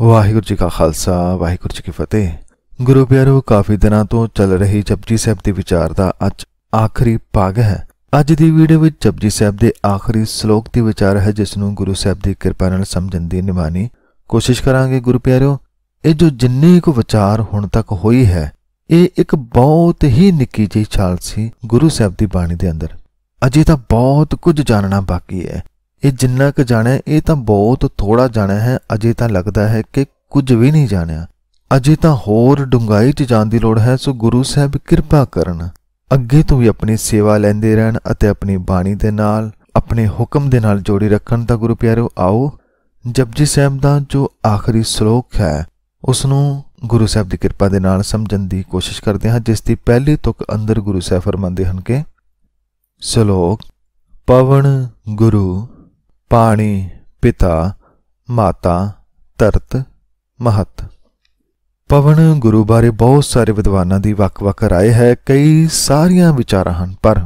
ਵਾਹਿਗੁਰੂ ਜੀ ਕਾ ਖਾਲਸਾ ਵਾਹਿਗੁਰੂ ਜੀ ਕੀ ਫਤਿਹ ਗੁਰੂ ਪਿਆਰੋ ਕਾਫੀ ਦਿਨਾਂ ਤੋਂ ਚੱਲ ਰਹੀ ਜਪਜੀ ਸਾਹਿਬ ਦੇ ਵਿਚਾਰ ਦਾ ਅੱਜ ਆਖਰੀ ਭਾਗ ਹੈ ਅੱਜ ਦੀ ਵੀਡੀਓ ਵਿੱਚ ਜਪਜੀ ਸਾਹਿਬ ਦੇ ਆਖਰੀ ਸ਼ਲੋਕ ਦੀ ਵਿਚਾਰ ਹੈ ਜਿਸ ਨੂੰ ਗੁਰੂ ਸਾਹਿਬ ਦੀ ਕਿਰਪਾ ਨਾਲ ਸਮਝਣ ਦੀ ਨਿਮਾਨੀ ਕੋਸ਼ਿਸ਼ ਕਰਾਂਗੇ ਗੁਰੂ ਪਿਆਰੋ ਇਹ ਜੋ ਜਿੰਨੇ ਕੁ ਵਿਚਾਰ ਹੁਣ ਤੱਕ ਹੋਈ ਹੈ ਇਹ ਇੱਕ ਬਹੁਤ ਹੀ ਨਿੱਕੀ ਜਿਹੀ ਛਾਲ ਸੀ ਗੁਰੂ ਸਾਹਿਬ ਦੀ ਬਾਣੀ ਦੇ ਅੰਦਰ ਅਜੇ ਤਾਂ ਬਹੁਤ ਕੁਝ ਜਾਣਨਾ ਬਾਕੀ ਹੈ ਇਹ ਜਿੰਨਾ ਕੁ ਜਾਣਿਆ ਇਹ ਤਾਂ ਬਹੁਤ ਥੋੜਾ ਜਾਣਿਆ ਹੈ ਅਜੇ ਤਾਂ ਲੱਗਦਾ ਹੈ ਕਿ ਕੁਝ ਵੀ ਨਹੀਂ ਜਾਣਿਆ ਅਜੇ ਤਾਂ ਹੋਰ ਡੁੰਗਾਈ 'ਚ ਜਾਣ ਦੀ ਲੋੜ ਹੈ ਸੋ ਗੁਰੂ ਸਾਹਿਬ ਕਿਰਪਾ ਕਰਨ ਅੱਗੇ ਤੋਂ ਵੀ ਆਪਣੀ ਸੇਵਾ ਲੈਂਦੇ ਰਹਿਣ ਅਤੇ ਆਪਣੀ ਬਾਣੀ ਦੇ ਨਾਲ ਆਪਣੇ ਹੁਕਮ ਦੇ ਨਾਲ ਜੋੜੀ ਰੱਖਣ ਦਾ ਗੁਰੂ ਪਿਆਰਿਓ ਆਓ ਜਪਜੀ ਸਾਹਿਬ ਦਾ ਜੋ ਆਖਰੀ ਸ਼ਲੋਕ ਹੈ ਉਸ ਨੂੰ ਗੁਰੂ ਸਾਹਿਬ ਦੀ ਕਿਰਪਾ ਦੇ ਨਾਲ ਸਮਝਣ ਦੀ ਕੋਸ਼ਿਸ਼ ਕਰਦੇ ਹਾਂ ਜਿਸ ਦੀ ਪਹਿਲੀ ਤੁਕ ਅੰਦਰ ਗੁਰੂ ਸਾਹਿਬ ਫਰਮਾਉਂਦੇ ਹਨ ਕਿ ਸ਼ਲੋਕ ਪਵਨ ਗੁਰੂ ਪਾਣੀ ਪਿਤਾ ਮਾਤਾ ਤਰਤ ਮਹਤ ਪਵਨ ਗੁਰੂ ਬਾਰੇ ਬਹੁਤ ਸਾਰੇ ਵਿਦਵਾਨਾਂ ਦੀ ਵੱਖ-ਵੱਖ رائے ਹੈ ਕਈ ਸਾਰੀਆਂ ਵਿਚਾਰਾਂ ਹਨ ਪਰ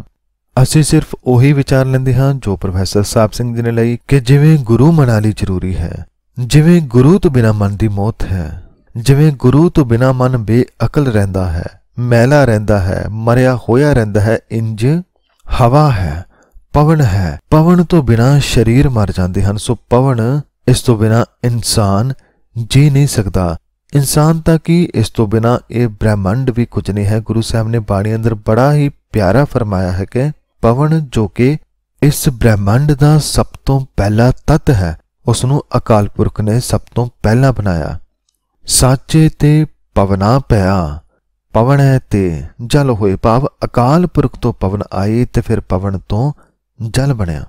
ਅਸੀਂ ਸਿਰਫ ਉਹੀ ਵਿਚਾਰ ਲੈਂਦੇ ਹਾਂ ਜੋ ਪ੍ਰੋਫੈਸਰ ਸਾਹਿਬ ਸਿੰਘ ਜੀ ਨੇ ਲਈ ਕਿ ਜਿਵੇਂ ਗੁਰੂ ਮਨਾਲੀ ਜ਼ਰੂਰੀ ਹੈ ਜਿਵੇਂ ਗੁਰੂ ਤੋਂ ਬਿਨਾ ਮਨ ਦੀ ਮੌਤ ਹੈ ਜਿਵੇਂ ਗੁਰੂ ਤੋਂ ਬਿਨਾ ਮਨ ਬੇਅਕਲ ਰਹਿੰਦਾ ਹੈ ਮੈਲਾ ਰਹਿੰਦਾ ਹੈ ਮਰਿਆ ਹੋਇਆ ਰਹਿੰਦਾ ਹੈ ਇੰਜ ਹਵਾ ਹੈ ਪਵਨ ਹੈ ਪਵਨ ਤੋਂ ਬਿਨਾ ਸਰੀਰ ਮਰ ਜਾਂਦੇ ਹਨ ਸੋ ਪਵਨ ਇਸ ਤੋਂ ਬਿਨਾ ਇਨਸਾਨ ਜੀ ਨਹੀਂ ਸਕਦਾ ਇਨਸਾਨ ਤਾਂ ਕੀ ਇਸ ਤੋਂ ਬਿਨਾ ਇਹ ਬ੍ਰਹਿਮੰਡ ਵੀ ਕੁਝ ਨਹੀਂ ਹੈ ਗੁਰੂ ਸਾਹਿਬ ਨੇ ਬਾਣੀ ਅੰਦਰ ਬੜਾ ਹੀ ਪਿਆਰਾ ਫਰਮਾਇਆ ਹੈ ਕਿ ਪਵਨ ਜੋ ਕਿ ਇਸ ਬ੍ਰਹਿਮੰਡ ਦਾ ਸਭ ਤੋਂ ਪਹਿਲਾ ਤਤ ਹੈ ਉਸ ਨੂੰ ਅਕਾਲ ਪੁਰਖ ਨੇ ਸਭ ਤੋਂ ਪਹਿਲਾਂ ਬਣਾਇਆ ਸਾਚੇ ਤੇ ਪਵਨਾ ਪਿਆ ਪਵਨ ਹੈ ਤੇ ਜਲ ਹੋਏ ਭਾਵ ਅਕਾਲ ਪੁਰਖ ਤੋਂ ਪਵਨ ਆਏ ਤੇ ਫਿਰ ਪਵਨ ਤੋਂ ਜਲ ਬਣਿਆ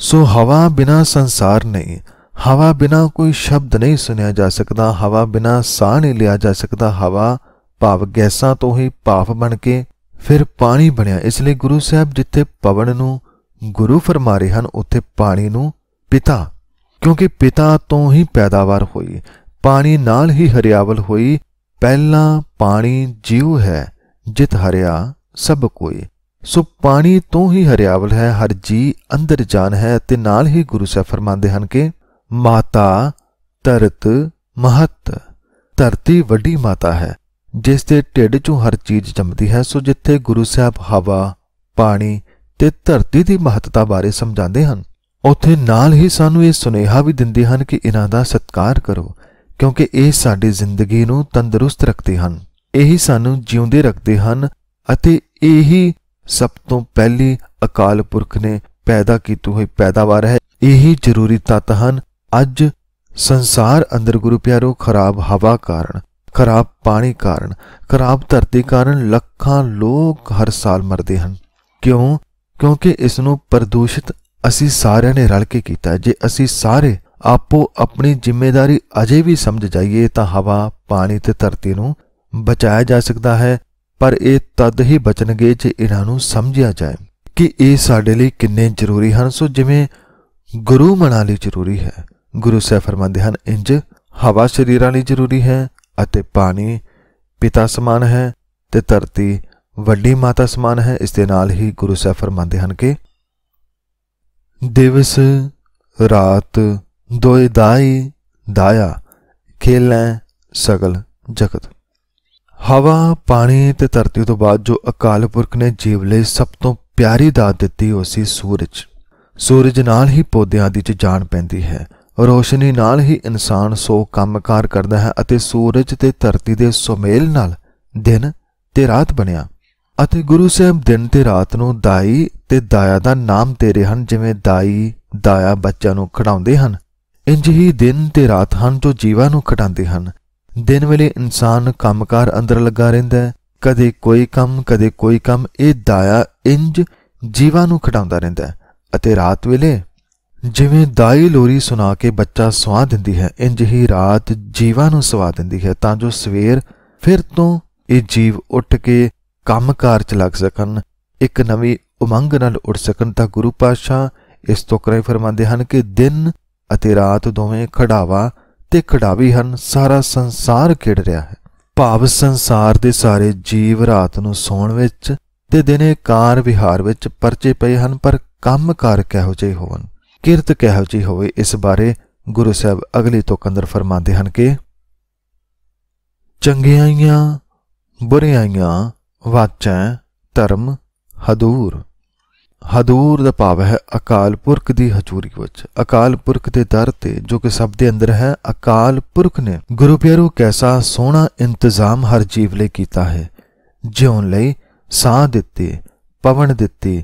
ਸੋ ਹਵਾ ਬਿਨਾ ਸੰਸਾਰ ਨਹੀਂ ਹਵਾ ਬਿਨਾ ਕੋਈ ਸ਼ਬਦ ਨਹੀਂ ਸੁਨਿਆ ਜਾ ਸਕਦਾ ਹਵਾ ਬਿਨਾ ਸਾਹ ਨਹੀਂ ਲਿਆ ਜਾ ਸਕਦਾ ਹਵਾ ਭਾਵ ਗੈਸਾਂ ਤੋਂ ਹੀ ਭਾਫ ਬਣ ਕੇ ਫਿਰ ਪਾਣੀ ਬਣਿਆ ਇਸ ਲਈ ਗੁਰੂ ਸਾਹਿਬ ਜਿੱਥੇ ਪਵਨ ਨੂੰ ਗੁਰੂ ਫਰਮਾ ਰਹੇ ਹਨ ਉੱਥੇ ਪਾਣੀ ਨੂੰ ਪਿਤਾ ਕਿਉਂਕਿ ਪਿਤਾ ਤੋਂ ਹੀ ਪੈਦਾਵਾਰ ਹੋਈ ਪਾਣੀ ਨਾਲ ਹੀ ਹਰਿਆਵਲ ਹੋਈ ਪਹਿਲਾ ਪਾਣੀ ਜੀਵ ਹੈ ਜਿਤ ਹਰਿਆ ਸਭ ਕੋਈ ਸੋ ਪਾਣੀ ਤੋਂ ਹੀ ਹਰਿਆਵਲ ਹੈ ਹਰ ਜੀ ਅੰਦਰ ਜਾਨ ਹੈ ਤੇ ਨਾਲ ਹੀ ਗੁਰੂ ਸਾਹਿਬ ਫਰਮਾਉਂਦੇ ਹਨ ਕਿ ਮਾਤਾ ਤਰਤ ਮਹਤ ਧਰਤੀ ਵੱਡੀ ਮਾਤਾ ਹੈ ਜਿਸ ਦੇ ਢਿੱਡ 'ਚੋਂ ਹਰ ਚੀਜ਼ ਜੰਮਦੀ ਹੈ ਸੋ ਜਿੱਥੇ ਗੁਰੂ ਸਾਹਿਬ ਹਵਾ ਪਾਣੀ ਤੇ ਧਰਤੀ ਦੀ ਮਹੱਤਤਾ ਬਾਰੇ ਸਮਝਾਉਂਦੇ ਹਨ ਉੱਥੇ ਨਾਲ ਹੀ ਸਾਨੂੰ ਇਹ ਸੁਨੇਹਾ ਵੀ ਦਿੰਦੇ ਹਨ ਕਿ ਇਹਨਾਂ ਦਾ ਸਤਕਾਰ ਕਰੋ ਕਿਉਂਕਿ ਇਹ ਸਾਡੀ ਜ਼ਿੰਦਗੀ ਨੂੰ ਤੰਦਰੁਸਤ ਰੱਖਦੇ ਹਨ ਇਹੀ ਸਾਨੂੰ ਜਿਉਂਦੇ ਰੱਖਦੇ ਹਨ ਅਤੇ ਇਹੀ ਸਭ ਤੋਂ ਪਹਿਲੀ ਅਕਾਲ ਪੁਰਖ ਨੇ ਪੈਦਾ ਕੀਤੀ ਹੋਈ ਪੈਦਾਵਾਰ ਹੈ ਇਹੀ ਜ਼ਰੂਰੀ ਤੱਤ ਹਨ ਅੱਜ ਸੰਸਾਰ ਅੰਦਰ ਗੁਰੂ ਪਿਆਰੋ ਖਰਾਬ ਹਵਾ ਕਾਰਨ ਖਰਾਬ ਪਾਣੀ ਕਾਰਨ ਖਰਾਬ ਧਰਤੀ ਕਾਰਨ ਲੱਖਾਂ ਲੋਕ ਹਰ ਸਾਲ ਮਰਦੇ ਹਨ ਕਿਉਂ ਕਿਉਂਕਿ ਇਸ ਨੂੰ ਪ੍ਰਦੂਸ਼ਿਤ ਅਸੀਂ ਸਾਰਿਆਂ ਨੇ ਰਲ ਕੇ ਕੀਤਾ ਜੇ ਅਸੀਂ ਸਾਰੇ ਆਪੋ ਆਪਣੀ ਜ਼ਿੰਮੇਵਾਰੀ ਅਜੇ ਵੀ ਸਮਝ ਜਾਈਏ ਤਾਂ ਹਵਾ ਪਾਣੀ ਤੇ ਧਰਤੀ ਨੂੰ ਬਚਾਇਆ ਜਾ ਸਕਦਾ ਹੈ ਪਰ ਇਹ ਤਦ ਹੀ ਬਚਣਗੇ ਜੇ ਇਹਨਾਂ ਨੂੰ ਸਮਝਿਆ ਜਾਏ ਕਿ ਇਹ ਸਾਡੇ ਲਈ ਕਿੰਨੇ ਜ਼ਰੂਰੀ ਹਨ ਸੋ ਜਿਵੇਂ ਗੁਰੂ ਮਨਾਂ ਲਈ ਜ਼ਰੂਰੀ ਹੈ ਗੁਰੂ ਸਹਿ ਫਰਮਾਉਂਦੇ ਹਨ ਇੰਜ ਹਵਾ ਸਰੀਰਾਂ ਲਈ ਜ਼ਰੂਰੀ ਹੈ ਅਤੇ ਪਾਣੀ ਪਿਤਾ ਸਮਾਨ ਹੈ ਤੇ ਧਰਤੀ ਵੱਡੀ ਮਾਤਾ ਸਮਾਨ ਹੈ ਇਸ ਦੇ ਨਾਲ ਹੀ ਗੁਰੂ ਸਹਿ ਫਰਮਾਉਂਦੇ ਹਨ ਕਿ ਦਿਵਸ ਰਾਤ ਦੋਇ ਦਾਈ ਦਾਇਆ ਖੇਲੈ ਸਗਲ ਜਗਤ ਹਵਾ ਪਾਣੀ ਤੇ ਧਰਤੀ ਤੋਂ ਬਾਅਦ ਜੋ ਅਕਾਲ ਪੁਰਖ ਨੇ ਜੀਵ ਲਈ ਸਭ ਤੋਂ ਪਿਆਰੀ ਦਾਤ ਦਿੱਤੀ ਉਹ ਸੀ ਸੂਰਜ ਸੂਰਜ ਨਾਲ ਹੀ ਪੌਦਿਆਂ ਦੀ ਚ ਜਾਨ ਪੈਂਦੀ ਹੈ ਰੋਸ਼ਨੀ ਨਾਲ ਹੀ ਇਨਸਾਨ ਸੋ ਕੰਮਕਾਰ ਕਰਦਾ ਹੈ ਅਤੇ ਸੂਰਜ ਤੇ ਧਰਤੀ ਦੇ ਸੁਮੇਲ ਨਾਲ ਦਿਨ ਤੇ ਰਾਤ ਬਣਿਆ ਅਤੇ ਗੁਰੂ ਸਾਹਿਬ ਦਿਨ ਤੇ ਰਾਤ ਨੂੰ ਦਾਈ ਤੇ ਦਾਇਆ ਦਾ ਨਾਮ ਦੇ ਰਹੇ ਹਨ ਜਿਵੇਂ ਦਾਈ ਦਾਇਆ ਬੱਚਾ ਨੂੰ ਖੜਾਉਂਦੇ ਹਨ ਇੰਜ ਹੀ ਦਿਨ ਤੇ ਰਾਤ ਹਨ ਜੋ ਜੀਵਾਂ ਨੂੰ ਖਟਾਉਂਦੇ ਹਨ ਦਿਨ ਵੇਲੇ ਇਨਸਾਨ ਕੰਮਕਾਰ ਅੰਦਰ ਲੱਗਾ ਰਹਿੰਦਾ ਕਦੇ ਕੋਈ ਕੰਮ ਕਦੇ ਕੋਈ ਕੰਮ ਇਹ ਦਾਇਆ ਇੰਜ ਜੀਵਾਂ ਨੂੰ ਖਟਾਉਂਦਾ ਰਹਿੰਦਾ ਅਤੇ ਰਾਤ ਵੇਲੇ ਜਿਵੇਂ ਦਾਈ ਲੋਰੀ ਸੁਣਾ ਕੇ ਬੱਚਾ ਸਵਾ ਦਿੰਦੀ ਹੈ ਇੰਜ ਹੀ ਰਾਤ ਜੀਵਾਂ ਨੂੰ ਸਵਾ ਦਿੰਦੀ ਹੈ ਤਾਂ ਜੋ ਸਵੇਰ ਫਿਰ ਤੋਂ ਇਹ ਜੀਵ ਉੱਠ ਕੇ ਕੰਮਕਾਰ ਚ ਲੱਗ ਸਕਣ ਇੱਕ ਨਵੀਂ ਉਮੰਗ ਨਾਲ ਉੱਠ ਸਕਣ ਤਾਂ ਗੁਰੂ ਪਾਸ਼ਾ ਇਸ ਤੋਂ ਕਰੇ ਫਰਮਾਉਂਦੇ ਹਨ ਕਿ ਦਿਨ ਅਤੇ ਰਾਤ ਦੋਵੇਂ ਖੜਾਵਾ ਤੇ ਖੜਾਵੀ ਹਨ ਸਾਰਾ ਸੰਸਾਰ ਖੇਡ ਰਿਹਾ ਹੈ ਭਾਵ ਸੰਸਾਰ ਦੇ ਸਾਰੇ ਜੀਵ ਰਾਤ ਨੂੰ ਸੌਣ ਵਿੱਚ ਤੇ ਦਿਨੇ ਕਾਰ ਵਿਹਾਰ ਵਿੱਚ ਪਰਚੇ ਪਏ ਹਨ ਪਰ ਕੰਮ ਕਰ ਕਿਹੋ ਜਿਹੇ ਹੋਵਨ ਕਿਰਤ ਕਿਹੋ ਜਿਹੀ ਹੋਵੇ ਇਸ ਬਾਰੇ ਗੁਰੂ ਸਾਹਿਬ ਅਗਲੀ ਤੋਂ ਕੰਦਰ ਫਰਮਾਉਂਦੇ ਹਨ ਕਿ ਚੰਗਿਆਈਆਂ ਬੁਰਿਆਈਆਂ ਵਾਚੈ ਧਰਮ ਹਦੂਰ ਹਦੂਰ ਦਾ ਭਾਵ ਹੈ ਅਕਾਲ ਪੁਰਖ ਦੀ ਹਜ਼ੂਰੀ ਵਿੱਚ ਅਕਾਲ ਪੁਰਖ ਦੇ ਦਰ ਤੇ ਜੋ ਕਿ ਸਭ ਦੇ ਅੰਦਰ ਹੈ ਅਕਾਲ ਪੁਰਖ ਨੇ ਗੁਰੂ ਪਿਆਰੂ ਕੈਸਾ ਸੋਹਣਾ ਇੰਤਜ਼ਾਮ ਹਰ ਜੀਵ ਲਈ ਕੀਤਾ ਹੈ ਜਿਉਣ ਲਈ ਸਾਹ ਦਿੱਤੇ ਪਵਨ ਦਿੱਤੇ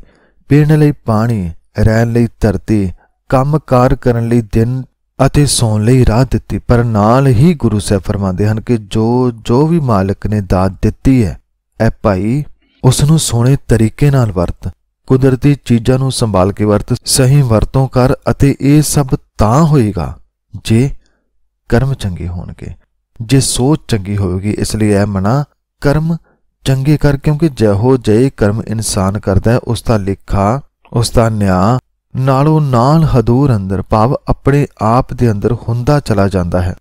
ਪੀਣ ਲਈ ਪਾਣੀ ਰਹਿਣ ਲਈ ਧਰਤੀ ਕੰਮਕਾਰ ਕਰਨ ਲਈ ਦਿਨ ਅਤੇ ਸੌਣ ਲਈ ਰਾਤ ਦਿੱਤੀ ਪਰ ਨਾਲ ਹੀ ਗੁਰੂ ਸਾਹਿਬ ਫਰਮਾਉਂਦੇ ਹਨ ਕਿ ਜੋ ਜੋ ਵੀ ਮਾਲਕ ਨੇ ਦਾਤ ਦਿੱਤੀ ਹੈ ਐ ਭਾਈ ਉਸ ਨੂੰ ਸੋਹਣੇ ਤਰੀਕੇ ਨਾਲ ਵਰਤ ਕੁਦਰਤੀ ਚੀਜ਼ਾਂ ਨੂੰ ਸੰਭਾਲ ਕੇ ਵਰਤ ਸਹੀ ਵਰਤੋਂ ਕਰ ਅਤੇ ਇਹ ਸਭ ਤਾਂ ਹੋਏਗਾ ਜੇ ਕਰਮ ਚੰਗੇ ਹੋਣਗੇ ਜੇ ਸੋਚ ਚੰਗੀ ਹੋਵੇਗੀ ਇਸ ਲਈ ਇਹ ਮਨਾ ਕਰਮ ਚੰਗੇ ਕਰ ਕਿਉਂਕਿ ਜਿਹੋ ਜਏ ਕਰਮ ਇਨਸਾਨ ਕਰਦਾ ਹੈ ਉਸ ਦਾ ਲਿਖਾ ਉਸ ਦਾ ਨਿਆਂ ਨਾਲੋਂ ਨਾਲ ਹਦੂਰ ਅੰਦਰ ਭਾਵ ਆਪਣੇ ਆਪ ਦੇ ਅੰਦਰ ਹੁੰਦਾ ਚਲਾ ਜਾਂਦਾ ਹੈ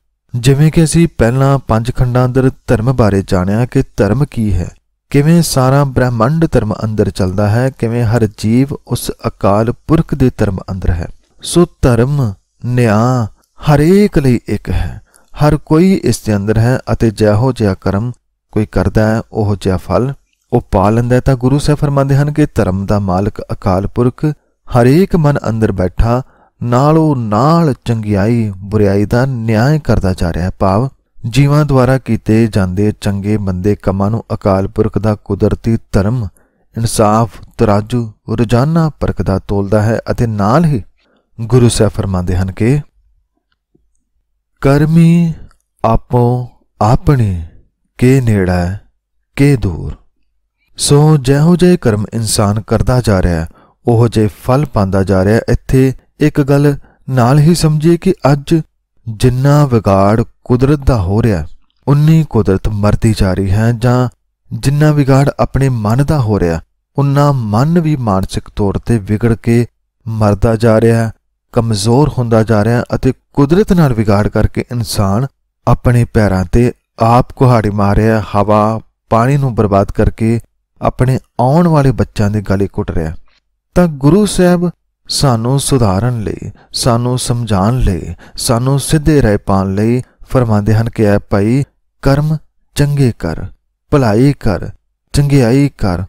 ਜਿਵੇਂ ਕਿ ਅਸੀਂ ਪਹਿਲਾਂ ਪੰਜ ਖੰਡਾਂ ਅੰਦਰ ਧਰਮ ਬਾਰੇ ਜਾਣਿਆ ਕਿ ਧਰਮ ਕੀ ਹੈ ਕਿਵੇਂ ਸਾਰਾ ਬ੍ਰਹਿਮੰਡ ਧਰਮ ਅੰਦਰ ਚੱਲਦਾ ਹੈ ਕਿਵੇਂ ਹਰ ਜੀਵ ਉਸ ਅਕਾਲ ਪੁਰਖ ਦੇ ਧਰਮ ਅੰਦਰ ਹੈ ਸੋ ਧਰਮ ਨਿਆਂ ਹਰੇਕ ਲਈ ਇੱਕ ਹੈ ਹਰ ਕੋਈ ਇਸ ਦੇ ਅੰਦਰ ਹੈ ਅਤੇ ਜਿਹੋ ਜਿਹਾ ਕਰਮ ਕੋਈ ਕਰਦਾ ਹੈ ਉਹ ਜਿਹਾ ਫਲ ਉਹ ਪਾ ਲੈਂਦਾ ਤਾਂ ਗੁਰੂ ਸਾਹਿਬ ਫਰਮਾਉਂਦੇ ਹਨ ਕਿ ਧਰਮ ਦਾ ਮਾਲਕ ਅਕਾਲ ਪੁਰਖ ਹਰੇਕ ਮਨ ਅੰਦਰ ਬੈਠਾ ਨਾਲੋਂ ਨਾਲ ਚੰਗਿਆਈ ਬੁਰਾਈ ਦਾ ਨਿਆਂ ਕਰਦਾ ਜਾ ਰਿਹਾ ਹੈ ਭਾਵੇਂ ਜੀਵਾਂ ਦੁਆਰਾ ਕੀਤੇ ਜਾਂਦੇ ਚੰਗੇ ਮੰਦੇ ਕੰਮਾਂ ਨੂੰ ਅਕਾਲ ਪੁਰਖ ਦਾ ਕੁਦਰਤੀ ਧਰਮ ਇਨਸਾਫ ਤਰਾਜੂ ਰੋਜ਼ਾਨਾ ਪਰਖਦਾ ਤੋਲਦਾ ਹੈ ਅਤੇ ਨਾਲ ਹੀ ਗੁਰੂ ਸਾਹਿਬ ਫਰਮਾਉਂਦੇ ਹਨ ਕਿ ਕਰਮੀ ਆਪੋ ਆਪਣੇ ਕੇ ਨੇੜਾ ਕੇ ਦੂਰ ਸੋ ਜਿਹੋ ਜਿਹੇ ਕਰਮ ਇਨਸਾਨ ਕਰਦਾ ਜਾ ਰਿਹਾ ਹੈ ਉਹ ਜੇ ਫਲ ਪਾਉਂਦਾ ਜਾ ਰਿਹਾ ਇੱਥੇ ਇੱਕ ਗੱਲ ਨਾਲ ਹੀ ਸਮਝੀ ਕਿ ਅੱਜ ਜਿੰਨਾ ਵਿਗਾੜ ਕੁਦਰਤ ਦਾ ਹੋ ਰਿਹਾ ਉਨੀ ਕੁਦਰਤ ਮਰਦੀ ਜਾ ਰਹੀ ਹੈ ਜਾਂ ਜਿੰਨਾ ਵਿਗਾੜ ਆਪਣੇ ਮਨ ਦਾ ਹੋ ਰਿਹਾ ਉਨਾ ਮਨ ਵੀ ਮਾਨਸਿਕ ਤੌਰ ਤੇ ਵਿਗੜ ਕੇ ਮਰਦਾ ਜਾ ਰਿਹਾ ਹੈ ਕਮਜ਼ੋਰ ਹੁੰਦਾ ਜਾ ਰਿਹਾ ਅਤੇ ਕੁਦਰਤ ਨਾਲ ਵਿਗਾੜ ਕਰਕੇ ਇਨਸਾਨ ਆਪਣੇ ਪੈਰਾਂ ਤੇ ਆਪ ਕੁਹਾੜੀ ਮਾਰ ਰਿਹਾ ਹਵਾ ਪਾਣੀ ਨੂੰ ਬਰਬਾਦ ਕਰਕੇ ਆਪਣੇ ਆਉਣ ਵਾਲੇ ਬੱਚਿਆਂ ਦੇ ਗਲੇ ਕੁੱਟ ਰਿਹਾ ਤਾਂ ਗੁਰੂ ਸਾਹਿਬ ਸਾਨੂੰ ਸੁਧਾਰਨ ਲਈ ਸਾਨੂੰ ਸਮਝਾਉਣ ਲਈ ਸਾਨੂੰ ਸਿੱਧੇ ਰਹਿ ਪਾਣ ਲਈ ਫਰਮਾਉਂਦੇ ਹਨ ਕਿ ਐ ਭਾਈ ਕਰਮ ਚੰਗੇ ਕਰ ਭਲਾਈ ਕਰ ਚੰਗਿਆਈ ਕਰ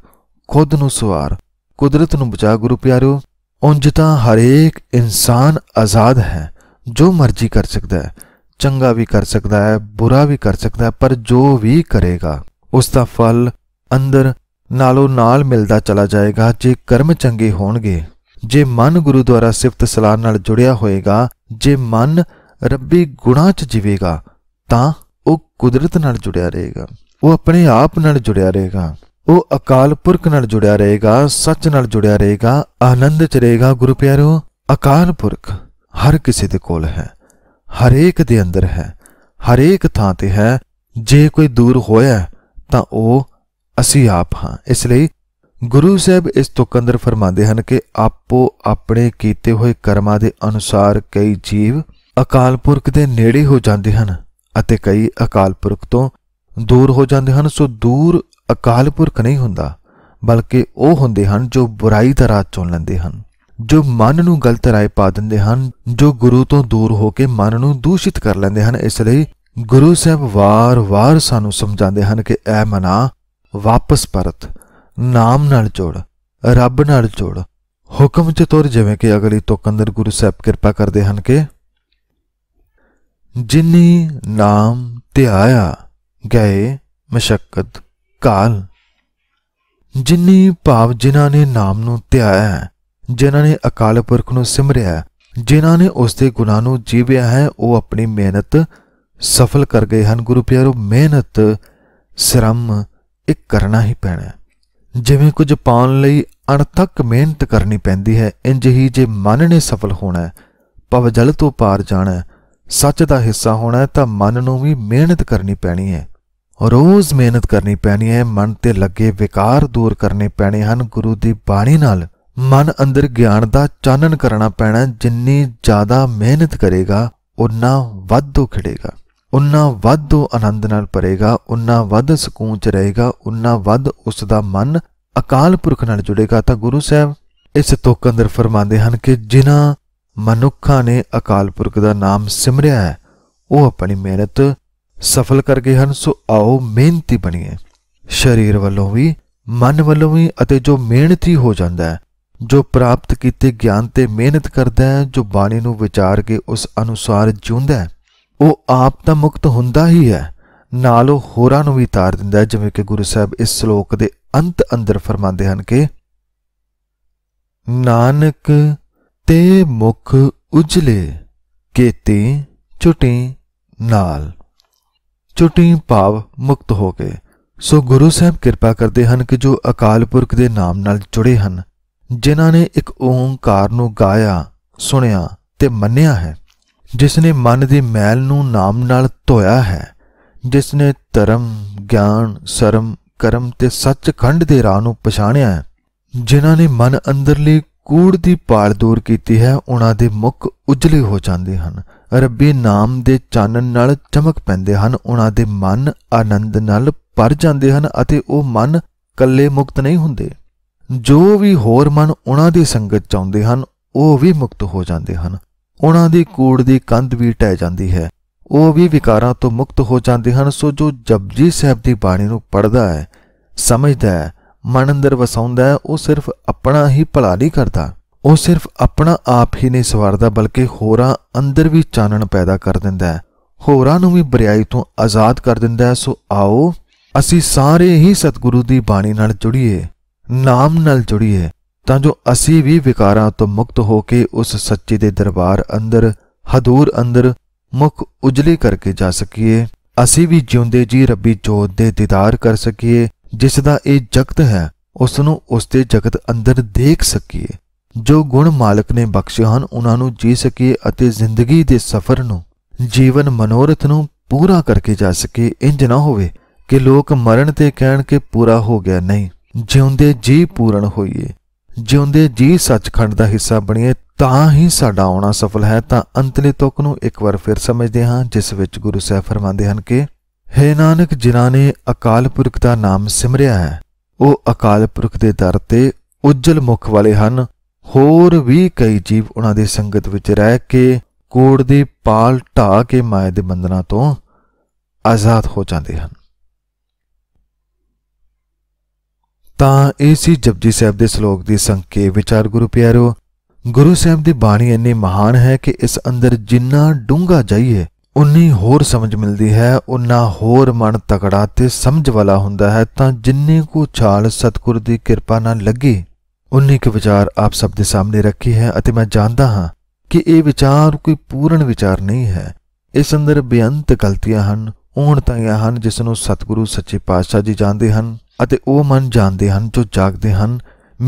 ਖੁਦ ਨੂੰ ਸਵਾਰ ਕੁਦਰਤ ਨੂੰ ਬਚਾ ਗੁਰੂ ਪਿਆਰਿਓ ਉੰਜ ਤਾਂ ਹਰੇਕ ਇਨਸਾਨ ਆਜ਼ਾਦ ਹੈ ਜੋ ਮਰਜ਼ੀ ਕਰ ਸਕਦਾ ਹੈ ਚੰਗਾ ਵੀ ਕਰ ਸਕਦਾ ਹੈ ਬੁਰਾ ਵੀ ਕਰ ਸਕਦਾ ਹੈ ਪਰ ਜੋ ਵੀ ਕਰੇਗਾ ਉਸ ਦਾ ਫਲ ਅੰਦਰ ਨਾਲੋਂ ਨਾਲ ਮਿਲਦਾ ਚਲਾ ਜਾਏਗਾ ਜੇ ਕਰਮ ਚੰਗੇ ਹੋਣਗੇ ਜੇ ਮਨ ਗੁਰੂ ਦੁਆਰਾ ਸਿਫਤ ਸਲਾਹ ਨਾਲ ਜੁੜਿਆ ਹੋਏਗਾ ਜੇ ਮਨ ਰੱਬੀ ਗੁਣਾ 'ਚ ਜਿਵੇਗਾ ਤਾਂ ਉਹ ਕੁਦਰਤ ਨਾਲ ਜੁੜਿਆ ਰਹੇਗਾ ਉਹ ਆਪਣੇ ਆਪ ਨਾਲ ਜੁੜਿਆ ਰਹੇਗਾ ਉਹ ਅਕਾਲ ਪੁਰਖ ਨਾਲ ਜੁੜਿਆ ਰਹੇਗਾ ਸੱਚ ਨਾਲ ਜੁੜਿਆ ਰਹੇਗਾ ਆਨੰਦ 'ਚ ਰਹੇਗਾ ਗੁਰੂ ਪਿਆਰੋ ਅਕਾਲ ਪੁਰਖ ਹਰ ਕਿਸੇ ਦੇ ਕੋਲ ਹੈ ਹਰੇਕ ਦੇ ਅੰਦਰ ਹੈ ਹਰੇਕ ਥਾਂ ਤੇ ਹੈ ਜੇ ਕੋਈ ਦੂਰ ਹੋਇਆ ਤਾਂ ਉਹ ਅਸੀਂ ਆਪ ਹਾਂ ਇਸ ਲਈ ਗੁਰੂ ਸਾਹਿਬ ਇਸ ਤੋਂ ਕੰਦਰ ਫਰਮਾਉਂਦੇ ਹਨ ਕਿ ਆਪੋ ਆਪਣੇ ਕੀਤੇ ਹੋਏ ਕਰਮਾਂ ਦੇ ਅਨੁਸਾਰ ਕਈ ਜੀਵ ਅਕਾਲ ਪੁਰਖ ਦੇ ਨੇੜੇ ਹੋ ਜਾਂਦੇ ਹਨ ਅਤੇ ਕਈ ਅਕਾਲ ਪੁਰਖ ਤੋਂ ਦੂਰ ਹੋ ਜਾਂਦੇ ਹਨ ਸੋ ਦੂਰ ਅਕਾਲ ਪੁਰਖ ਨਹੀਂ ਹੁੰਦਾ ਬਲਕਿ ਉਹ ਹੁੰਦੇ ਹਨ ਜੋ ਬੁਰਾਈ ਦਾ ਰਾਹ ਚੁਣ ਲੈਂਦੇ ਹਨ ਜੋ ਮਨ ਨੂੰ ਗਲਤ ਰਾਏ ਪਾ ਦਿੰਦੇ ਹਨ ਜੋ ਗੁਰੂ ਤੋਂ ਦੂਰ ਹੋ ਕੇ ਮਨ ਨੂੰ ਦੂਸ਼ਿਤ ਕਰ ਲੈਂਦੇ ਹਨ ਇਸ ਲਈ ਗੁਰੂ ਸਾਹਿਬ ਵਾਰ-ਵਾਰ ਸਾਨੂੰ ਸਮਝਾਉਂਦੇ ਹਨ ਕਿ ਐ ਮਨਾ ਵਾਪਸ ਪਰਤ ਨਾਮ ਨਾਲ ਜੋੜ ਰੱਬ ਨਾਲ ਜੋੜ ਹੁਕਮ ਚ ਤੁਰ ਜਿਵੇਂ ਕਿ ਅਗਲੀ ਤੋਕੰਦਰ ਗੁਰੂ ਸਾਹਿਬ ਕਿਰਪਾ ਕਰਦੇ ਹਨ ਕਿ ਜਿਨੇ ਨਾਮ ਧਿਆਇਆ ਗਏ ਮਸ਼ਕਤ ਕਾਲ ਜਿਨੇ ਭਾਵ ਜਿਨ੍ਹਾਂ ਨੇ ਨਾਮ ਨੂੰ ਧਿਆਇਆ ਜਿਨ੍ਹਾਂ ਨੇ ਅਕਾਲ ਪੁਰਖ ਨੂੰ ਸਿਮਰਿਆ ਜਿਨ੍ਹਾਂ ਨੇ ਉਸ ਦੇ ਗੁਣਾਂ ਨੂੰ ਜੀਵਿਆ ਹੈ ਉਹ ਆਪਣੀ ਮਿਹਨਤ ਸਫਲ ਕਰ ਗਏ ਹਨ ਗੁਰੂ ਪਿਆਰੋ ਮਿਹਨਤ ਸ਼ਰਮ ਇੱਕ ਕਰਨਾ ਹੀ ਪੈਣਾ ਜਿਵੇਂ ਕੁਝ ਪਾਉਣ ਲਈ ਅਣਥੱਕ ਮਿਹਨਤ ਕਰਨੀ ਪੈਂਦੀ ਹੈ ਇੰਜ ਹੀ ਜੇ ਮਨ ਨੇ ਸਫਲ ਹੋਣਾ ਹੈ ਪਵ ਜਲ ਤੋਂ ਪਾਰ ਜਾਣਾ ਸੱਚ ਦਾ ਹਿੱਸਾ ਹੋਣਾ ਹੈ ਤਾਂ ਮਨ ਨੂੰ ਵੀ ਮਿਹਨਤ ਕਰਨੀ ਪੈਣੀ ਹੈ ਰੋਜ਼ ਮਿਹਨਤ ਕਰਨੀ ਪੈਣੀ ਹੈ ਮਨ ਤੇ ਲੱਗੇ ਵਿਕਾਰ ਦੂਰ ਕਰਨੇ ਪੈਣੇ ਹਨ ਗੁਰੂ ਦੀ ਬਾਣੀ ਨਾਲ ਮਨ ਅੰਦਰ ਗਿਆਨ ਦਾ ਚਾਨਣ ਕਰਨਾ ਪੈਣਾ ਜਿੰਨੀ ਜ਼ਿਆਦਾ ਮਿਹਨਤ ਕਰੇਗਾ ਉਨਾ ਵੱਧ ਖੜੇਗਾ ਉਨਾ ਵੱਧ ਆਨੰਦ ਨਾਲ ਭਰੇਗਾ ਉਨਾ ਵੱਧ ਸਕੂਨ ਚ ਰਹੇਗਾ ਉਨਾ ਵੱਧ ਉਸ ਦਾ ਮਨ ਅਕਾਲ ਪੁਰਖ ਨਾਲ ਜੁੜੇਗਾ ਤਾਂ ਗੁਰੂ ਸਾਹਿਬ ਇਸ ਤੋਕ ਅੰਦਰ ਫਰਮਾਉਂਦੇ ਹਨ ਕਿ ਜਿਨ੍ਹਾਂ ਮਨੁੱਖਾਂ ਨੇ ਅਕਾਲ ਪੁਰਖ ਦਾ ਨਾਮ ਸਿਮਰਿਆ ਹੈ ਉਹ ਆਪਣੀ ਮਿਹਨਤ ਸਫਲ ਕਰ ਗਏ ਹਨ ਸੋ ਆਓ ਮਿਹਨਤੀ ਬਣੀਏ ਸਰੀਰ ਵੱਲੋਂ ਵੀ ਮਨ ਵੱਲੋਂ ਵੀ ਅਤੇ ਜੋ ਮਿਹਨਤੀ ਹੋ ਜਾਂਦਾ ਹੈ ਜੋ ਪ੍ਰਾਪਤ ਕੀਤੇ ਗਿਆਨ ਤੇ ਮਿਹਨਤ ਕਰਦਾ ਹੈ ਜੋ ਬਾਣੀ ਨੂੰ ਵਿਚਾਰ ਕੇ ਉਸ ਅਨੁਸਾਰ ਜਿਉਂਦਾ ਹੈ ਉਹ ਆਪ ਤਾਂ ਮੁਕਤ ਹੁੰਦਾ ਹੀ ਹੈ ਨਾਲ ਉਹ ਹੋਰਾਂ ਨੂੰ ਵੀ ਤਾਰ ਦਿੰਦਾ ਹੈ ਜਿਵੇਂ ਕਿ ਗੁਰੂ ਸਾਹਿਬ ਇਸ ਸ਼ਲੋਕ ਦੇ ਅੰਤ ਅੰਦਰ ਫਰਮਾਉਂਦੇ ਹਨ ਕਿ ਨਾਨਕ ਤੇ ਮੁਖ ਉਜਲੇ ਕੇਤੇ ਛੁਟੀ ਨਾਲ ਛੁਟੀ ਭਾਵ ਮੁਕਤ ਹੋ ਗਏ ਸੋ ਗੁਰੂ ਸਾਹਿਬ ਕਿਰਪਾ ਕਰਦੇ ਹਨ ਕਿ ਜੋ ਅਕਾਲ ਪੁਰਖ ਦੇ ਨਾਮ ਨਾਲ ਜੁੜੇ ਹਨ ਜਿਨ੍ਹਾਂ ਨੇ ਇੱਕ ਓੰਕਾਰ ਨੂੰ ਗਾਇਆ ਸੁਣਿਆ ਤੇ ਮੰਨਿਆ ਹੈ ਜਿਸ ਨੇ ਮਨ ਦੀ ਮੈਲ ਨੂੰ ਨਾਮ ਨਾਲ ਧੋਇਆ ਹੈ ਜਿਸ ਨੇ ਧਰਮ ਗਿਆਨ ਸ਼ਰਮ ਕਰਮ ਤੇ ਸੱਚਖੰਡ ਦੇ ਰਾਹ ਨੂੰ ਪਛਾਣਿਆ ਹੈ ਜਿਨ੍ਹਾਂ ਨੇ ਮਨ ਅੰਦਰਲੀ ਕੂੜ ਦੀ ਪਾਲ ਦੂਰ ਕੀਤੀ ਹੈ ਉਹਨਾਂ ਦੇ ਮੁਖ ਉਜਲੇ ਹੋ ਜਾਂਦੇ ਹਨ ਰੱਬੀ ਨਾਮ ਦੇ ਚਾਨਣ ਨਾਲ ਚਮਕ ਪੈਂਦੇ ਹਨ ਉਹਨਾਂ ਦੇ ਮਨ ਆਨੰਦ ਨਾਲ ਭਰ ਜਾਂਦੇ ਹਨ ਅਤੇ ਉਹ ਮਨ ਕੱਲੇ ਮੁਕਤ ਨਹੀਂ ਹੁੰਦੇ ਜੋ ਵੀ ਹੋਰ ਮਨ ਉਹਨਾਂ ਦੀ ਸੰਗਤ ਚ ਆਉਂਦੇ ਹਨ ਉਹ ਵੀ ਮੁਕਤ ਹੋ ਜਾਂਦੇ ਹਨ ਉਹਨਾਂ ਦੀ ਕੂੜ ਦੀ ਕੰਧ ਵੀ ਟਹਿ ਜਾਂਦੀ ਹੈ ਉਹ ਵੀ ਵਿਕਾਰਾਂ ਤੋਂ ਮੁਕਤ ਹੋ ਜਾਂਦੇ ਹਨ ਸੋ ਜੋ ਜਪਜੀ ਸਾਹਿਬ ਦੀ ਬਾਣੀ ਨੂੰ ਪੜਦਾ ਹੈ ਸਮਝਦਾ ਹੈ ਮਨ ਅੰਦਰ ਵਸਾਉਂਦਾ ਉਹ ਸਿਰਫ ਆਪਣਾ ਹੀ ਭਲਾ ਨਹੀਂ ਕਰਦਾ ਉਹ ਸਿਰਫ ਆਪਣਾ ਆਪ ਹੀ ਨਹੀਂ ਸਵਾਰਦਾ ਬਲਕਿ ਹੋਰਾਂ ਅੰਦਰ ਵੀ ਚਾਨਣ ਪੈਦਾ ਕਰ ਦਿੰਦਾ ਹੈ ਹੋਰਾਂ ਨੂੰ ਵੀ ਬਰਿਆਈ ਤੋਂ ਆਜ਼ਾਦ ਕਰ ਦਿੰਦਾ ਹੈ ਸੋ ਆਓ ਅਸੀਂ ਸਾਰੇ ਹੀ ਸਤਿਗੁਰੂ ਦੀ ਬਾਣੀ ਨਾਲ ਜੁੜੀਏ ਨਾਮ ਨਾਲ ਜੁੜੀਏ ਤਾਂ ਜੋ ਅਸੀਂ ਵੀ ਵਿਕਾਰਾਂ ਤੋਂ ਮੁਕਤ ਹੋ ਕੇ ਉਸ ਸੱਚੇ ਦੇ ਦਰਬਾਰ ਅੰਦਰ ਹਦੂਰ ਅੰਦਰ ਮੁਖ ਉਜਲੇ ਕਰਕੇ ਜਾ ਸਕੀਏ ਅਸੀਂ ਵੀ ਜਿਉਂਦੇ ਜੀ ਰੱਬੀ ਜੋਤ ਦੇ ਦੀਦਾਰ ਕਰ ਸਕੀਏ ਜਿਸ ਦਾ ਇਹ ਜਗਤ ਹੈ ਉਸ ਨੂੰ ਉਸ ਦੇ ਜਗਤ ਅੰਦਰ ਦੇਖ ਸਕੀਏ ਜੋ ਗੁਣ ਮਾਲਕ ਨੇ ਬਖਸ਼ੇ ਹਨ ਉਹਨਾਂ ਨੂੰ ਜੀ ਸਕੀਏ ਅਤੇ ਜ਼ਿੰਦਗੀ ਦੇ ਸਫ਼ਰ ਨੂੰ ਜੀਵਨ ਮਨੋਰਥ ਨੂੰ ਪੂਰਾ ਕਰਕੇ ਜਾ ਸਕੇ ਇੰਜ ਨਾ ਹੋਵੇ ਕਿ ਲੋਕ ਮਰਨ ਤੇ ਕਹਿਣ ਕਿ ਪੂਰਾ ਹੋ ਗਿਆ ਨਹੀਂ ਜਿਉਂਦੇ ਜੀ ਪੂਰਨ ਹੋਈਏ ਜਿਉਂਦੇ ਜੀ ਸੱਚਖੰਡ ਦਾ ਹਿੱਸਾ ਬਣੀਏ ਤਾਂ ਹੀ ਸਾਡਾ ਆਉਣਾ ਸਫਲ ਹੈ ਤਾਂ ਅੰਤਲੇ ਤੁਕ ਨੂੰ ਇੱਕ ਵਾਰ ਫਿਰ ਸਮਝਦੇ ਹਾਂ ਜਿਸ ਵਿੱਚ ਗੁਰੂ ਸਾਹਿਬ ਫਰਮਾਉਂਦੇ ਹਨ ਕਿ ਹੇ ਨਾਨਕ ਜਿਨ੍ਹਾਂ ਨੇ ਅਕਾਲ ਪੁਰਖ ਦਾ ਨਾਮ ਸਿਮਰਿਆ ਹੈ ਉਹ ਅਕਾਲ ਪੁਰਖ ਦੇ ਦਰ ਤੇ ਉਜਲ ਮੁਖ ਵਾਲੇ ਹਨ ਹੋਰ ਵੀ ਕਈ ਜੀਵ ਉਹਨਾਂ ਦੇ ਸੰਗਤ ਵਿੱਚ ਰਹਿ ਕੇ ਕੋੜ ਦੀ ਪਾਲ ਢਾ ਕੇ ਮਾਇਆ ਦੇ ਬੰਧਨਾਂ ਤੋਂ ਆਜ਼ਾਦ ਹੋ ਜਾਂਦੇ ਹਨ ਤਾਂ ਇਹ ਸੀ ਜਪਜੀ ਸਾਹਿਬ ਦੇ ਸ਼ਲੋਕ ਦੀ ਸੰਖੇ ਵਿਚਾਰ ਗੁਰੂ ਪਿਆਰੋ ਗੁਰੂ ਸਾਹਿਬ ਦੀ ਬਾਣੀ ਇੰਨੀ ਮਹਾਨ ਹੈ ਕਿ ਇਸ ਅੰਦਰ ਜਿੰਨਾ ਡੂੰਘਾ ਜਾਈਏ ਉਨੀ ਹੋਰ ਸਮਝ ਮਿਲਦੀ ਹੈ ਉਨਾ ਹੋਰ ਮਨ ਤਕੜਾ ਤੇ ਸਮਝ ਵਾਲਾ ਹੁੰਦਾ ਹੈ ਤਾਂ ਜਿੰਨੇ ਕੋ ਛਾਲ ਸਤਗੁਰ ਦੀ ਕਿਰਪਾ ਨਾਲ ਲੱਗੇ ਉਨੀ ਕੇ ਵਿਚਾਰ ਆਪ ਸਭ ਦੇ ਸਾਹਮਣੇ ਰੱਖੀ ਹੈ ਅਤੇ ਮੈਂ ਜਾਣਦਾ ਹਾਂ ਕਿ ਇਹ ਵਿਚਾਰ ਕੋਈ ਪੂਰਨ ਵਿਚਾਰ ਨਹੀਂ ਹੈ ਇਸ ਅੰਦਰ ਬੇਅੰਤ ਗਲਤੀਆਂ ਹਨ ਹੋਣ ਤਾਂਆਂ ਹਨ ਜਿਸ ਨੂੰ ਸਤਗੁਰੂ ਸੱਚੇ ਪਾਤਸ਼ਾਹ ਜੀ ਜਾਣਦੇ ਹਨ ਅਤੇ ਉਹ ਮਨ ਜਾਣਦੇ ਹਨ ਜੋ ਜਾਗਦੇ ਹਨ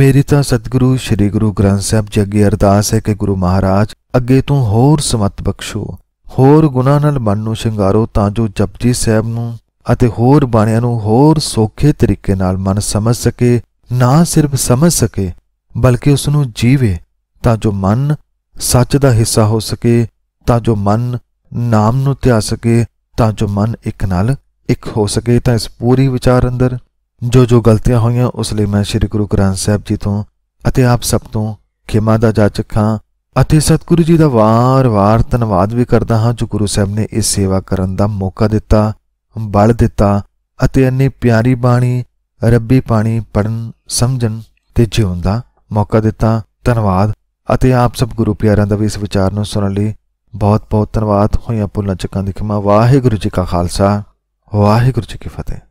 ਮੇਰੀ ਤਾਂ ਸਤਗੁਰੂ ਸ੍ਰੀ ਗੁਰੂ ਗ੍ਰੰਥ ਸਾਹਿਬ ਜੀ ਅੱਗੇ ਅਰਦਾਸ ਹੈ ਕਿ ਗੁਰੂ ਮਹਾਰਾਜ ਅੱਗੇ ਤੋਂ ਹੋਰ ਸਮਤ ਬਖਸ਼ੋ ਹੋਰ ਗੁਨਾ ਨਾਲ ਮਨ ਨੂੰ ਸ਼ਿੰਗਾਰੋ ਤਾਂ ਜੋ ਜਪਜੀ ਸਾਹਿਬ ਨੂੰ ਅਤੇ ਹੋਰ ਬਾਣਿਆਂ ਨੂੰ ਹੋਰ ਸੋਖੇ ਤਰੀਕੇ ਨਾਲ ਮਨ ਸਮਝ ਸਕੇ ਨਾ ਸਿਰਫ ਸਮਝ ਸਕੇ ਬਲਕਿ ਉਸ ਨੂੰ ਜੀਵੇ ਤਾਂ ਜੋ ਮਨ ਸੱਚ ਦਾ ਹਿੱਸਾ ਹੋ ਸਕੇ ਤਾਂ ਜੋ ਮਨ ਨਾਮ ਨੂੰ ਧਿਆ ਸਕੇ ਤਾਂ ਜੋ ਮਨ ਇੱਕ ਨਾਲ ਇੱਕ ਹੋ ਸਕੇ ਤਾਂ ਇਸ ਪੂਰੀ ਵਿਚਾਰ ਅੰਦਰ ਜੋ ਜੋ ਗਲਤੀਆਂ ਹੋਈਆਂ ਉਸ ਲਈ ਮੈਂ ਸ੍ਰੀ ਗੁਰੂ ਗ੍ਰੰਥ ਸਾਹਿਬ ਜੀ ਤੋਂ ਅਤੇ ਆਪ ਸਭ ਤੋਂ ਖਿਮਾ ਦਾ ਜਾਚਕ ਅਤੇ ਸਤਿਗੁਰੂ ਜੀ ਦਾ ਵਾਰ-ਵਾਰ ਧੰਨਵਾਦ ਵੀ ਕਰਦਾ ਹਾਂ ਜੋ ਗੁਰੂ ਸਾਹਿਬ ਨੇ ਇਸ ਸੇਵਾ ਕਰਨ ਦਾ ਮੌਕਾ ਦਿੱਤਾ ਬਲ ਦਿੱਤਾ ਅਤੇ ਇੰਨੀ ਪਿਆਰੀ ਬਾਣੀ ਰੱਬੀ ਪਾਣੀ ਪੜਨ ਸਮਝਣ ਤੇ ਜਿਉਣ ਦਾ ਮੌਕਾ ਦਿੱਤਾ ਧੰਨਵਾਦ ਅਤੇ ਆਪ ਸਭ ਗੁਰੂ ਪਿਆਰਿਆਂ ਦਾ ਵੀ ਇਸ ਵਿਚਾਰ ਨੂੰ ਸੁਣਨ ਲਈ ਬਹੁਤ ਬਹੁਤ ਧੰਨਵਾਦ ਹੋਇਆ ਪੁੱਲਾਂ ਚੱਕਾਂ ਦੀ ਖਿਮਾ ਵਾਹਿਗੁਰੂ ਜੀ ਕਾ ਖਾਲਸਾ ਵਾਹਿਗੁਰੂ ਜੀ ਕੀ ਫਤਿਹ